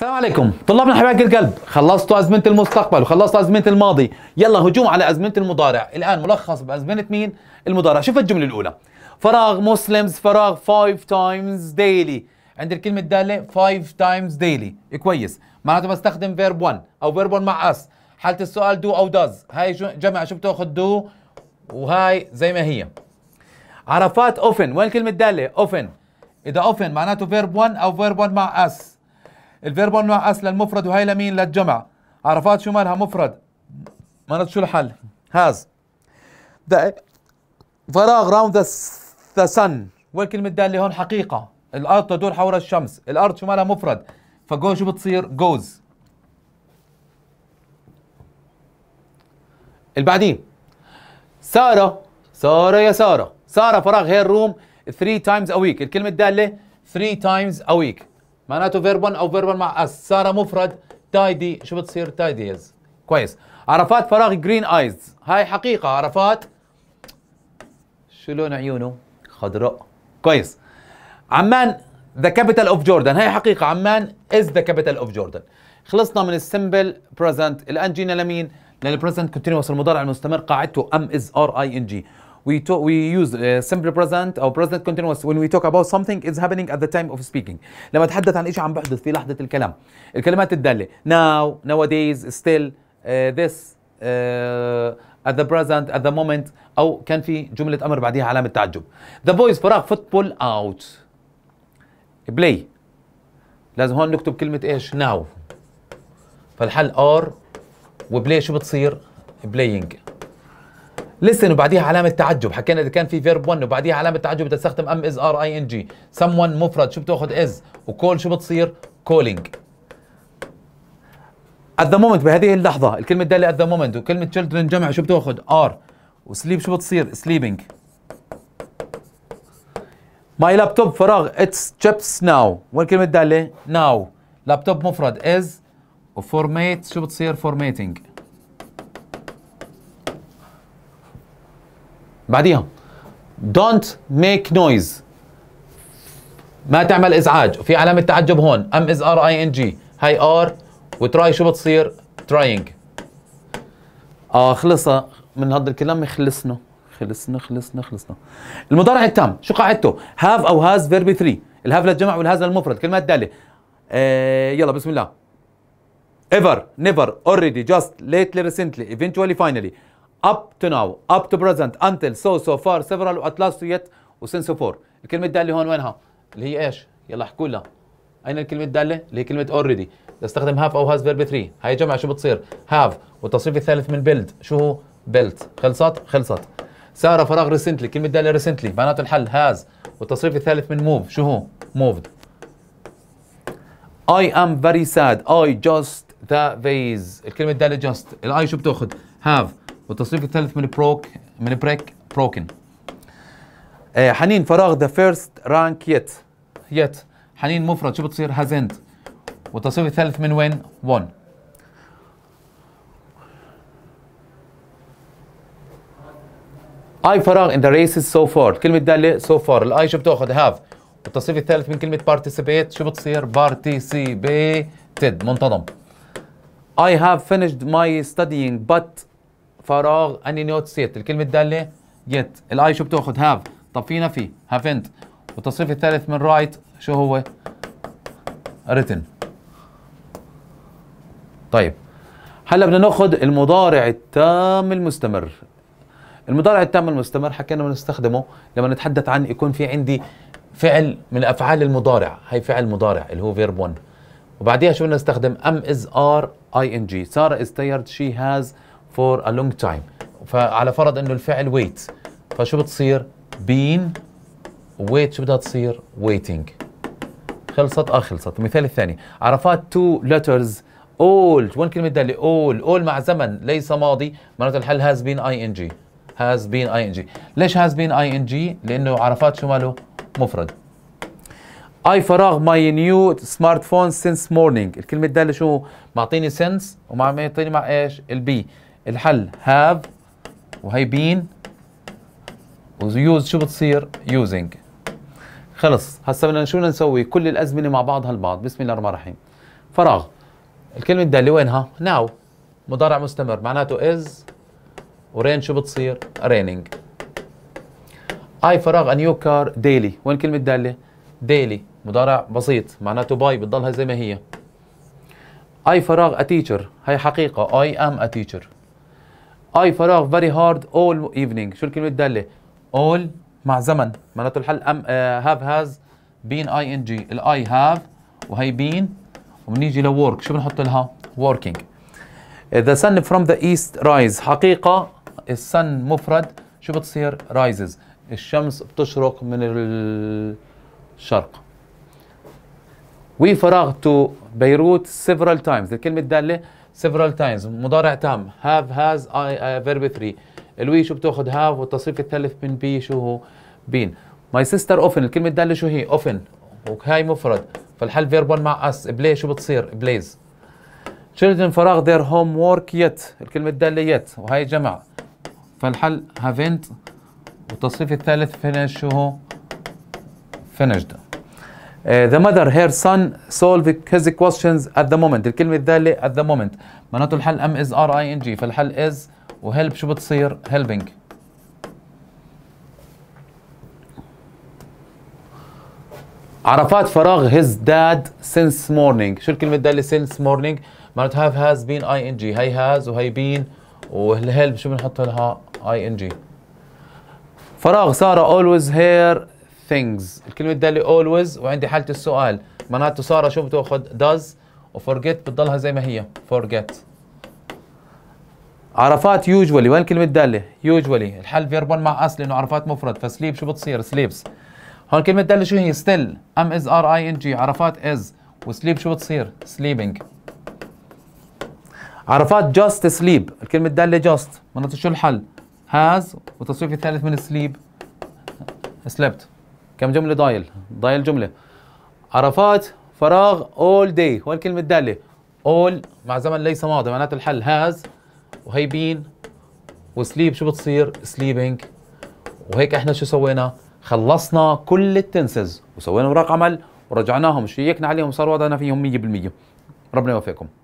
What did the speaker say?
السلام عليكم طلابنا حبايب القلب خلصتوا أزمنة المستقبل وخلصتوا أزمنة الماضي يلا هجوم على أزمنة المضارع الآن ملخص بأزمنة مين المضارع شوف الجملة الأولى فراغ مسلمز فراغ 5 تايمز ديلي عند الكلمة الدالة 5 تايمز ديلي كويس معناته بستخدم فيرب 1 أو فيرب 1 مع اس حالة السؤال دو أو داز هاي جمع شو بتاخذ دو وهاي زي ما هي عرفات اوفن وين الكلمة الدالة اوفن إذا اوفن معناته فيرب 1 أو فيرب 1 مع اس الفيرب نوع اس للمفرد وهي لمين للجمع عرفات شو مالها مفرد ما شو الحل هاز ده فراغ راوند ذا سن والكلمة ده هون حقيقة الأرض تدور حول الشمس الأرض شو مالها مفرد فجو شو بتصير جوز البعدين سارة سارة يا سارة سارة فراغ هير روم 3 تايمز ا ويك الكلمة الدالة 3 تايمز ا ويك معناته فيرب 1 او فيرب 1 مع اس ساره مفرد تايدي شو بتصير تايديز كويس عرفات فراغ جرين ايز هاي حقيقه عرفات شو لون عيونه خضراء كويس عمان ذا كابيتال اوف جوردن هي حقيقه عمان از ذا كابيتال اوف جوردن خلصنا من السمبل بريزنت الان جينا لمين للبريزنت كونتينوس المضارع المستمر قاعدته ام از ار اي ان جي we talk, we use uh, simple present or present continuous when we talk about something is happening at the time of speaking لما تحدث عن شيء عم بحدث في لحظه الكلام الكلمات الداله now nowadays still uh, this uh, at the present at the moment او كان في جمله امر بعديها علامه تعجب the boys فراغ football out play لازم هون نكتب كلمه ايش now فالحل or وبلاي شو بتصير playing listen وبعديها علامة تعجب حكينا إذا كان في فيرب 1 وبعديها علامة تعجب بدها تستخدم ام از ار اي ان جي someone مفرد شو بتاخذ از وكول شو بتصير calling at the moment بهذه اللحظة الكلمة الدالة at the moment وكلمة children جمع شو بتاخذ ار وسليب شو بتصير sleeping ماي لابتوب فراغ اتس chips ناو وين الكلمة الدالة ناو لابتوب مفرد از وفورميت شو بتصير formatting بعديها don't make noise ما تعمل ازعاج في علامه تعجب هون ام از ار اي ان جي هاي ار وتراي شو بتصير تراينج اه خلصها من هذا الكلام خلصنا خلصنا خلصنا خلصنا المضارع التام شو قاعدته هاف او هاز فيرب 3 الهاف للجمع والهاز للمفرد كلمات داله آه يلا بسم الله ever never already just lately recently eventually finally up to now up to present until so so far several at last yet since for الكلمه الداله هون وينها اللي هي ايش يلا احكوا لنا اين الكلمه الداله اللي هي كلمه already استخدم هاف او هاز فيرب 3 هاي جمع شو بتصير هاف والتصريف الثالث من بيلد شو هو بيلت خلصت خلصت ساره فراغ ريسنتلي كلمه داله ريسنتلي معناته الحل هاز والتصريف الثالث من موف شو هو موفد I am very sad I just the vase الكلمه الداله just الاي شو بتاخذ have والتصريف الثالث من بروك من بريك بروكن آه، حنين فراغ ذا فيرست رانك يت يت حنين مفرد شو بتصير هازنت والتصريف الثالث من وين ون اي فراغ ان ذا ريسز سو فار كلمه داله سو فار الاي شو بتاخذ هاف والتصريف الثالث من كلمه بارتيسيبيت شو بتصير بارتيسيبيتد منتظم I have finished my studying but فراغ اني نوت سيت الكلمه الداله جيت الاي شو بتاخذ هاف طب في هافنت والتصريف الثالث من رايت شو هو ريتن طيب هلا بدنا ناخذ المضارع التام المستمر المضارع التام المستمر حكينا بنستخدمه لما نتحدث عن يكون في عندي فعل من افعال المضارع هي فعل مضارع اللي هو فيرب 1 وبعديها شو بدنا نستخدم ام از ار اي ان جي ساره از تيرد شي هاز for a long time فعلى فرض انه الفعل wait فشو بتصير been wait شو بدها تصير waiting خلصت اه خلصت المثال الثاني عرفات two letters all وين كلمة دالة all all مع زمن ليس ماضي معناته الحل has been ing has been ing ليش has been ing لأنه عرفات شو ماله مفرد I فراغ my new smartphone since morning الكلمة الدالة شو معطيني since ومعطيني مع ايش البي الحل هاف وهي بين ويوز شو بتصير يوزنج خلص هسا بدنا شو بدنا نسوي كل الازمنه مع بعضها البعض بسم الله الرحمن الرحيم فراغ الكلمه الداله وينها ناو مضارع مستمر معناته از ورين شو بتصير رينينج اي فراغ ان يو كار ديلي وين كلمه داله ديلي مضارع بسيط معناته باي بتضلها زي ما هي اي فراغ ا تيشر هي حقيقه اي ام ا تيشر اي فراغ فيري هارد اول ايفنينج شو الكلمه الداله اول مع زمن معناته الحل ام هاف هاز بين اي ان جي الاي هاف وهي بين وبنيجي لورك شو بنحط لها working the sun from the east rise حقيقه السن مفرد شو بتصير rises الشمس بتشرق من الشرق فراغ to بيروت several times الكلمه الداله several times مضارع تام have has I uh, verb 3 الوي شو بتاخذ have والتصريف الثالث من بي شو هو بين my sister often الكلمة الدالة شو هي often وهاي مفرد فالحل فيرب 1 مع اس بلاي شو بتصير بليز children فراغ their homework yet الكلمة الدالة yet وهي جمع فالحل haven't والتصريف الثالث finish شو هو finished the mother her son solved his questions at the moment الكلمة الدالة at the moment معناته الحل ام is ار اي ان جي فالحل is وهلب شو بتصير helping عرفات فراغ his dad since morning شو الكلمة الدالة since morning معناته have has been اي ان جي هي has وهي been والهلب شو بنحط لها اي ان جي فراغ سارة always here things الكلمه الداله always وعندي حاله السؤال معناته ساره شو بتاخذ does وفورجيت بتضلها زي ما هي forget عرفات usually وين كلمه الداله usually الحل فيربون مع اس لانه عرفات مفرد فسليب شو بتصير سليبس هون كلمه الداله شو هي still ام از ار اي ان جي عرفات از وسليب شو بتصير sleeping عرفات جاست سليب الكلمة الدالة جاست معناته شو الحل؟ هاز وتصويف الثالث من سليب slept كم جمله ضايل ضايل جمله عرفات فراغ اول داي هو الكلمه الداله اول مع زمن ليس ماضي معناته الحل هاز وهي بين وسليب شو بتصير سليبنج وهيك احنا شو سوينا خلصنا كل التنسز وسوينا اوراق عمل ورجعناهم شيكنا عليهم صار وضعنا فيهم 100% ربنا يوفقكم